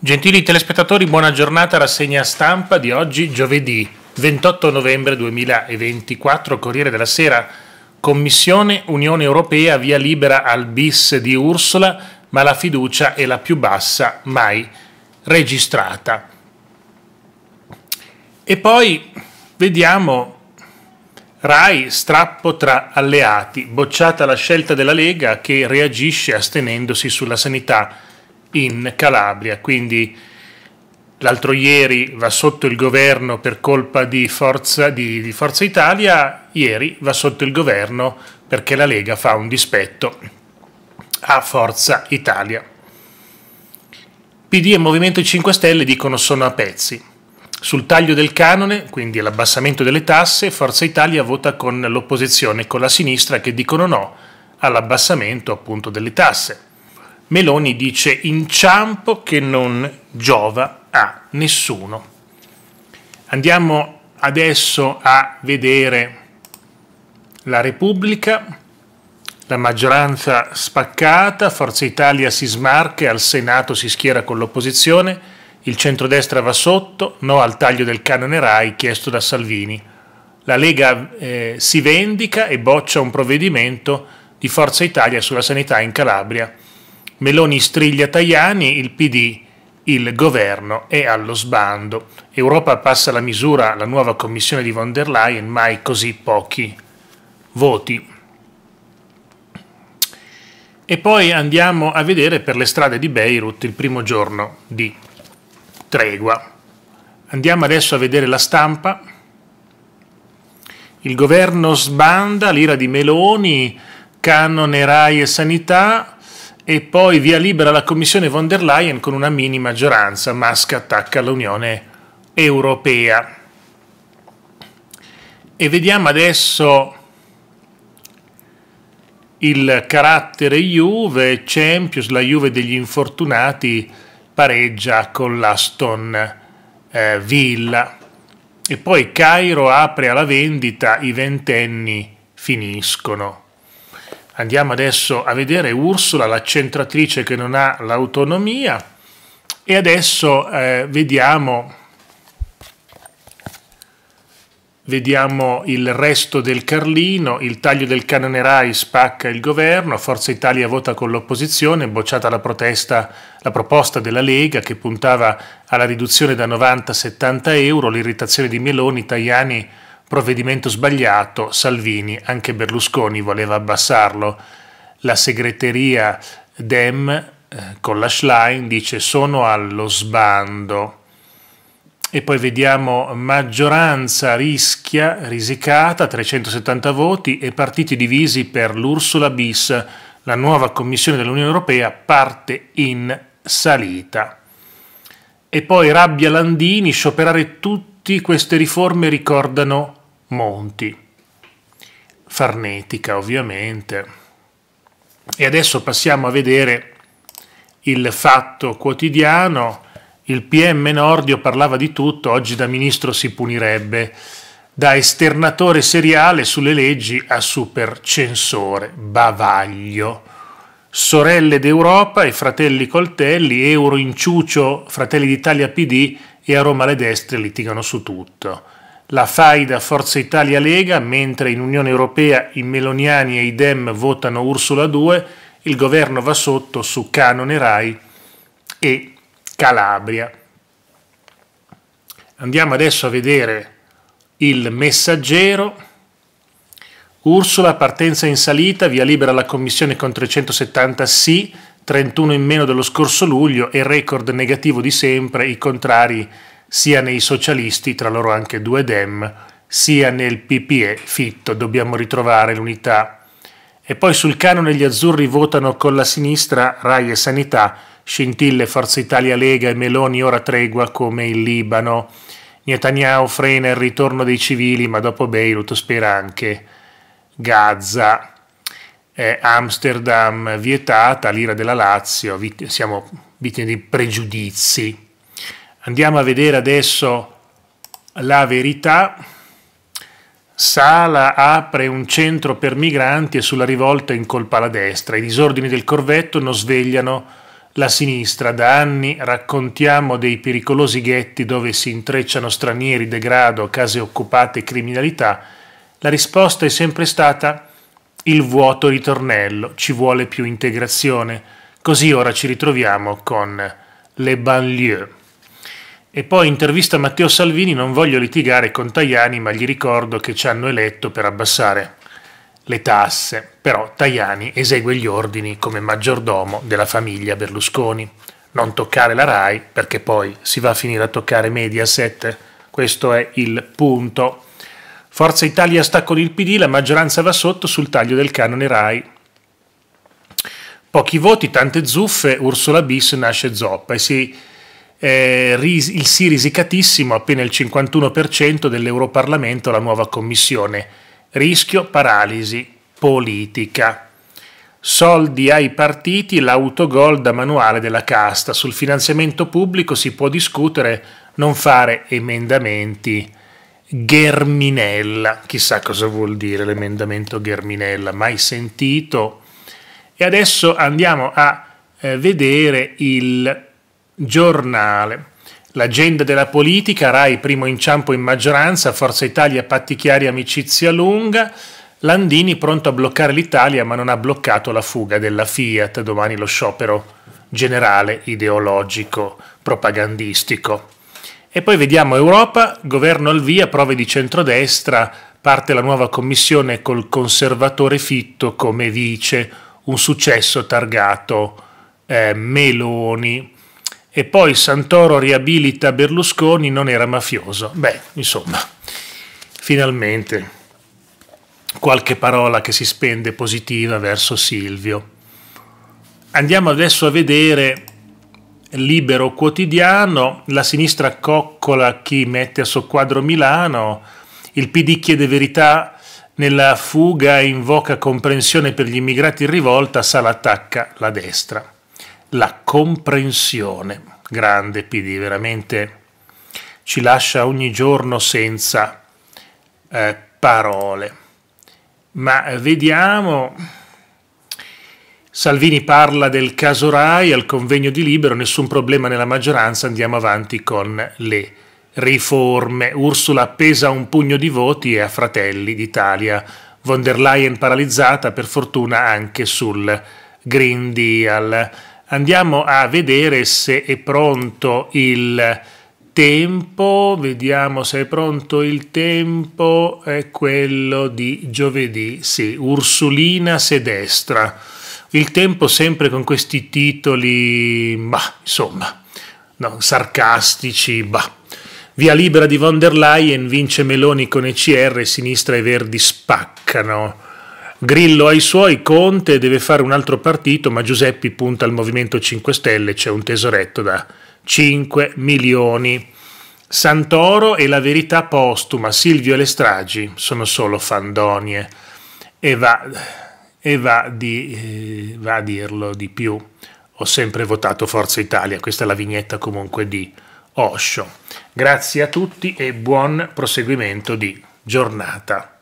Gentili telespettatori, buona giornata. Rassegna stampa di oggi, giovedì 28 novembre 2024, Corriere della Sera. Commissione Unione Europea via libera al bis di Ursula, ma la fiducia è la più bassa mai registrata. E poi vediamo Rai strappo tra alleati, bocciata la scelta della Lega che reagisce astenendosi sulla sanità in Calabria, quindi l'altro ieri va sotto il governo per colpa di Forza, di, di Forza, Italia, ieri va sotto il governo perché la Lega fa un dispetto a Forza Italia. PD e Movimento 5 Stelle dicono sono a pezzi. Sul taglio del canone, quindi l'abbassamento delle tasse, Forza Italia vota con l'opposizione con la sinistra che dicono no all'abbassamento appunto delle tasse. Meloni dice inciampo che non giova a nessuno. Andiamo adesso a vedere la Repubblica, la maggioranza spaccata, Forza Italia si smarca, al Senato si schiera con l'opposizione, il centrodestra va sotto, no al taglio del canone RAI chiesto da Salvini. La Lega eh, si vendica e boccia un provvedimento di Forza Italia sulla sanità in Calabria. Meloni striglia Tajani, il PD il governo è allo sbando. Europa passa la misura alla nuova commissione di von der Leyen, mai così pochi voti. E poi andiamo a vedere per le strade di Beirut il primo giorno di tregua. Andiamo adesso a vedere la stampa. Il governo sbanda, l'ira di Meloni, canone Rai e Sanità, e poi via libera la Commissione von der Leyen con una mini maggioranza. Musk attacca l'Unione Europea. E vediamo adesso il carattere Juve, Champions, la Juve degli infortunati pareggia con l'Aston eh, Villa. E poi Cairo apre alla vendita, i ventenni finiscono. Andiamo adesso a vedere Ursula, la centratrice che non ha l'autonomia e adesso eh, vediamo, vediamo il resto del Carlino, il taglio del canone RAI spacca il governo, Forza Italia vota con l'opposizione, bocciata la, protesta, la proposta della Lega che puntava alla riduzione da 90 a 70 euro, l'irritazione di Meloni, Tajani Provvedimento sbagliato, Salvini, anche Berlusconi voleva abbassarlo. La segreteria Dem eh, con la Schlein dice sono allo sbando. E poi vediamo maggioranza rischia, risicata, 370 voti e partiti divisi per l'Ursula bis, la nuova commissione dell'Unione Europea parte in salita. E poi rabbia Landini, scioperare tutti queste riforme ricordano Monti, Farnetica ovviamente. E adesso passiamo a vedere il fatto quotidiano. Il PM Nordio parlava di tutto, oggi da ministro si punirebbe, da esternatore seriale sulle leggi a super censore, bavaglio. Sorelle d'Europa e fratelli coltelli, euro in inciucio, fratelli d'Italia PD e a Roma le destre litigano su tutto la faida Forza Italia Lega, mentre in Unione Europea i Meloniani e i Dem votano Ursula 2, il governo va sotto su Canone Rai e Calabria. Andiamo adesso a vedere il messaggero. Ursula, partenza in salita, via libera la Commissione con 370 sì, 31 in meno dello scorso luglio e record negativo di sempre, i contrari sia nei socialisti, tra loro anche due Dem, sia nel PPE, fitto, dobbiamo ritrovare l'unità. E poi sul canone gli azzurri votano con la sinistra Rai e Sanità, scintille Forza Italia Lega e Meloni ora tregua come in Libano. Netanyahu frena il ritorno dei civili, ma dopo Beirut spera anche Gaza. Eh, Amsterdam vietata, l'ira della Lazio, siamo vittime di pregiudizi. Andiamo a vedere adesso la verità. Sala apre un centro per migranti e sulla rivolta incolpa la destra. I disordini del corvetto non svegliano la sinistra. Da anni raccontiamo dei pericolosi ghetti dove si intrecciano stranieri, degrado, case occupate e criminalità. La risposta è sempre stata il vuoto ritornello, ci vuole più integrazione. Così ora ci ritroviamo con le banlieue. E poi intervista Matteo Salvini, non voglio litigare con Tajani, ma gli ricordo che ci hanno eletto per abbassare le tasse. Però Tajani esegue gli ordini come maggiordomo della famiglia Berlusconi. Non toccare la RAI, perché poi si va a finire a toccare Mediaset. Questo è il punto. Forza Italia sta con il PD, la maggioranza va sotto sul taglio del canone RAI. Pochi voti, tante zuffe, Ursula Bis nasce zoppa e si eh, il sì risicatissimo appena il 51% dell'Europarlamento alla nuova Commissione. Rischio paralisi politica. Soldi ai partiti, l'autogol da manuale della casta. Sul finanziamento pubblico si può discutere, non fare emendamenti. Germinella, chissà cosa vuol dire l'emendamento Germinella, mai sentito. E adesso andiamo a eh, vedere il Giornale. L'agenda della politica, Rai primo inciampo in maggioranza, Forza Italia patti chiari amicizia lunga, Landini pronto a bloccare l'Italia ma non ha bloccato la fuga della Fiat, domani lo sciopero generale ideologico propagandistico. E poi vediamo Europa, governo al via, prove di centrodestra, parte la nuova commissione col conservatore Fitto come vice, un successo targato eh, Meloni e poi Santoro riabilita Berlusconi, non era mafioso. Beh, insomma, finalmente qualche parola che si spende positiva verso Silvio. Andiamo adesso a vedere Libero Quotidiano, la sinistra coccola chi mette a soqquadro Milano, il PD chiede verità nella fuga, invoca comprensione per gli immigrati in rivolta, Sala attacca la destra la comprensione. Grande PD, veramente ci lascia ogni giorno senza eh, parole. Ma eh, vediamo, Salvini parla del caso RAI al convegno di Libero, nessun problema nella maggioranza, andiamo avanti con le riforme. Ursula appesa un pugno di voti e a Fratelli d'Italia. Von der Leyen paralizzata, per fortuna anche sul Green Deal. Andiamo a vedere se è pronto il tempo, vediamo se è pronto il tempo, è quello di giovedì, sì, Ursulina Sedestra. Il tempo sempre con questi titoli, bah, insomma, no, sarcastici, bah. Via libera di von der Leyen, vince Meloni con ECR, sinistra e verdi spaccano. Grillo ai suoi, Conte deve fare un altro partito, ma Giuseppi punta al Movimento 5 Stelle, c'è un tesoretto da 5 milioni. Santoro e la verità postuma, Silvio e le stragi sono solo fandonie. E va, e va, di, eh, va a dirlo di più. Ho sempre votato Forza Italia, questa è la vignetta comunque di Osho. Grazie a tutti e buon proseguimento di giornata.